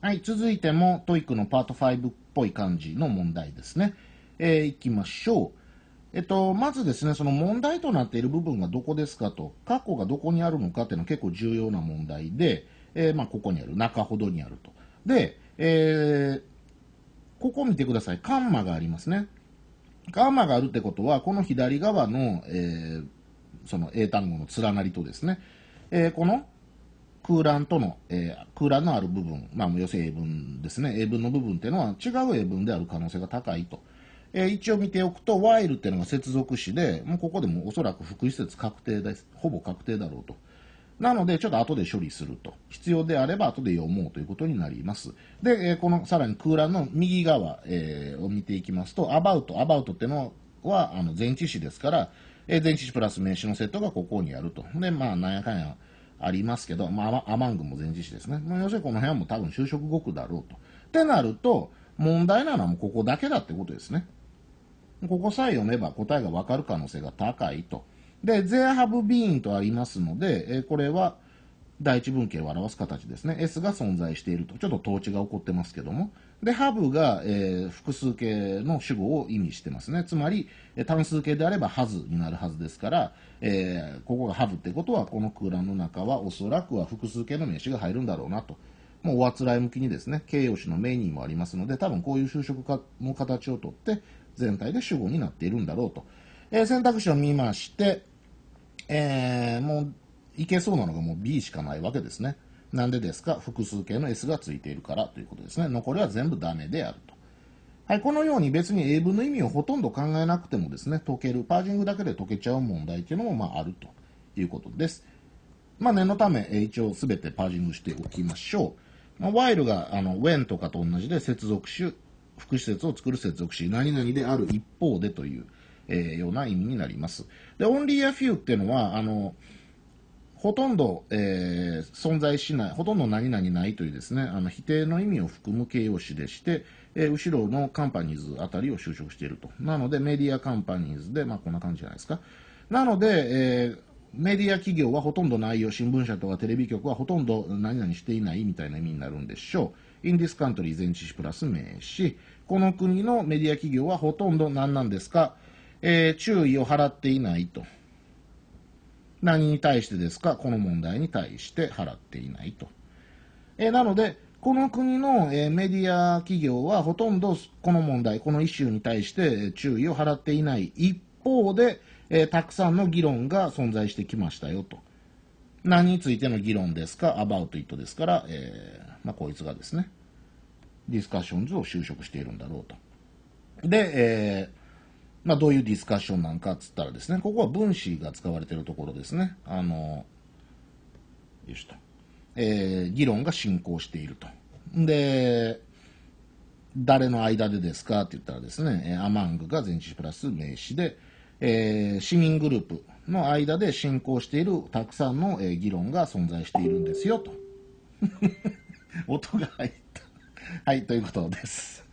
はい、続いてもトイックのパート5っぽい感じの問題ですね。えー、いきましょう。えっと、まずですね、その問題となっている部分がどこですかと、過去がどこにあるのかっていうのは結構重要な問題で、えー、まあ、ここにある、中ほどにあると。で、えー、ここ見てください。カンマがありますね。カンマがあるってことは、この左側の、えー、その英単語の連なりとですね、えこの空欄との、えー、空欄のある部分、まあ、要するに英文ですね、英文の部分っていうのは違う英文である可能性が高いと。えー、一応見ておくと、while っていうのが接続詞で、もうここでもおそらく副施設確定です。ほぼ確定だろうと。なので、ちょっと後で処理すると。必要であれば後で読もうということになります。で、えー、このさらに空欄の右側、えー、を見ていきますと、about、about っていうのはあの前置詞ですから、えー、前置詞プラス名詞のセットがここにあると。で、まあ、なんやかんや、ありますけど、まあ、アマングも前置詞ですね。まあ、要するにこの辺はもう多分就職5区だろうと。ってなると、問題なのはもうここだけだってことですね。ここさえ読めば答えがわかる可能性が高いと。で、ゼアハブビーンとありますので、えこれは、第一文型を表す形ですね。S が存在していると。ちょっと統治が起こってますけども。で、ハブが、えー、複数形の主語を意味してますね。つまり、単数形であればハズになるはずですから、えー、ここがハブってことは、この空欄の中はおそらくは複数形の名詞が入るんだろうなと。もうおあつらい向きにですね、形容詞のメニーもありますので、多分こういう就職かの形をとって、全体で主語になっているんだろうと。えー、選択肢を見まして、えー、もう、いけそうなのがもう B しかないわけですね。なんでですか複数形の S がついているからということですね。残りは全部ダメであると。はい、このように別に英文の意味をほとんど考えなくてもですね、解ける、パージングだけで解けちゃう問題っていうのもまああるということです。まあ念のため、一応すべてパージングしておきましょう。まあ、while があの when とかと同じで接続詞、副施設を作る接続詞、何々である一方でという、えー、ような意味になります。で、only a few っていうのは、あの、ほとんど、えー、存在しない、ほとんど何々ないというですね、あの否定の意味を含む形容詞でして、えー、後ろのカンパニーズあたりを就職していると。なので、メディアカンパニーズで、まあ、こんな感じじゃないですか。なので、えー、メディア企業はほとんど内容、新聞社とかテレビ局はほとんど何々していないみたいな意味になるんでしょう。インディスカントリー前置詞プラス名詞。この国のメディア企業はほとんど何なんですか、えー、注意を払っていないと。何に対してですかこの問題に対して払っていないと。えなので、この国の、えメディア企業はほとんどこの問題、このイシューに対して注意を払っていない一方で、えたくさんの議論が存在してきましたよと。何についての議論ですか ?about it ですから、えー、まあ、こいつがですね、ディスカッションズを就職しているんだろうと。で、えーまあ、どういうディスカッションなんかっつったらですね、ここは分子が使われてるところですね。あの、よしと。えー、議論が進行していると。で、誰の間でですかって言ったらですね、アマングが前置詞プラス名詞で、えー、市民グループの間で進行しているたくさんの、えー、議論が存在しているんですよと。音が入った。はい、ということです。